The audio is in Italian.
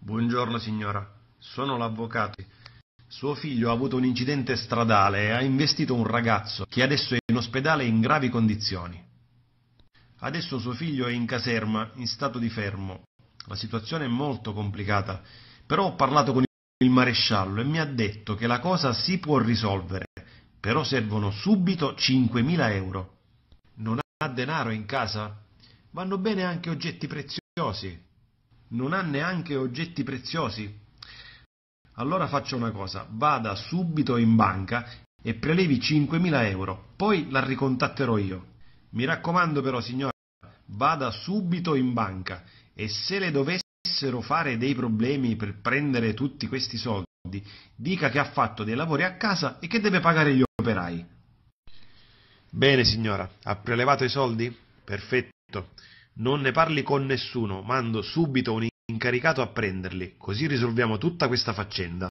Buongiorno signora, sono l'avvocato. Suo figlio ha avuto un incidente stradale e ha investito un ragazzo che adesso è in ospedale in gravi condizioni. Adesso suo figlio è in caserma, in stato di fermo. La situazione è molto complicata, però ho parlato con il maresciallo e mi ha detto che la cosa si può risolvere, però servono subito 5.000 euro. Non ha denaro in casa? Vanno bene anche oggetti preziosi non ha neanche oggetti preziosi. Allora faccia una cosa, vada subito in banca e prelevi 5.000 euro, poi la ricontatterò io. Mi raccomando però signora, vada subito in banca e se le dovessero fare dei problemi per prendere tutti questi soldi, dica che ha fatto dei lavori a casa e che deve pagare gli operai. Bene signora, ha prelevato i soldi? Perfetto. Non ne parli con nessuno, mando subito un incaricato a prenderli, così risolviamo tutta questa faccenda.